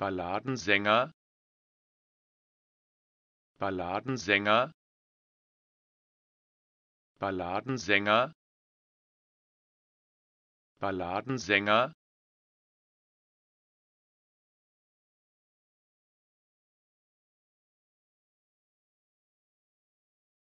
Balladensänger Balladensänger Balladensänger Balladensänger